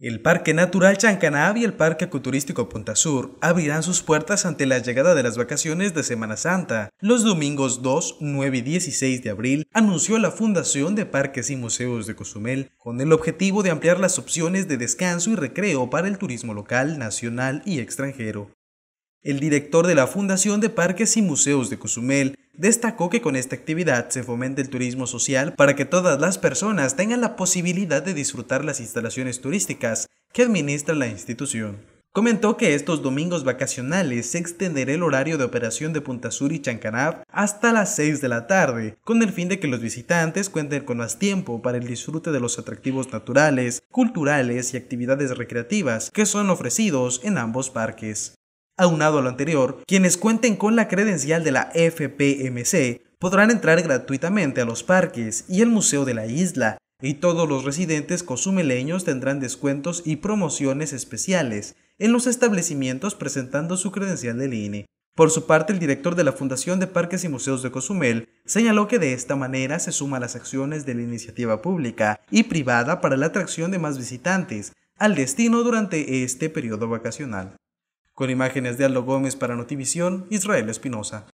El Parque Natural Chancanab y el Parque Ecoturístico Punta Sur abrirán sus puertas ante la llegada de las vacaciones de Semana Santa. Los domingos 2, 9 y 16 de abril anunció la fundación de Parques y Museos de Cozumel, con el objetivo de ampliar las opciones de descanso y recreo para el turismo local, nacional y extranjero. El director de la Fundación de Parques y Museos de Cozumel, Destacó que con esta actividad se fomenta el turismo social para que todas las personas tengan la posibilidad de disfrutar las instalaciones turísticas que administra la institución. Comentó que estos domingos vacacionales se extenderá el horario de operación de Punta Sur y Chancanab hasta las 6 de la tarde, con el fin de que los visitantes cuenten con más tiempo para el disfrute de los atractivos naturales, culturales y actividades recreativas que son ofrecidos en ambos parques. Aunado a lo anterior, quienes cuenten con la credencial de la FPMC podrán entrar gratuitamente a los parques y el museo de la isla, y todos los residentes cozumeleños tendrán descuentos y promociones especiales en los establecimientos presentando su credencial del INE. Por su parte, el director de la Fundación de Parques y Museos de Cozumel señaló que de esta manera se suma a las acciones de la iniciativa pública y privada para la atracción de más visitantes al destino durante este periodo vacacional. Con imágenes de Aldo Gómez para Notivisión, Israel Espinosa.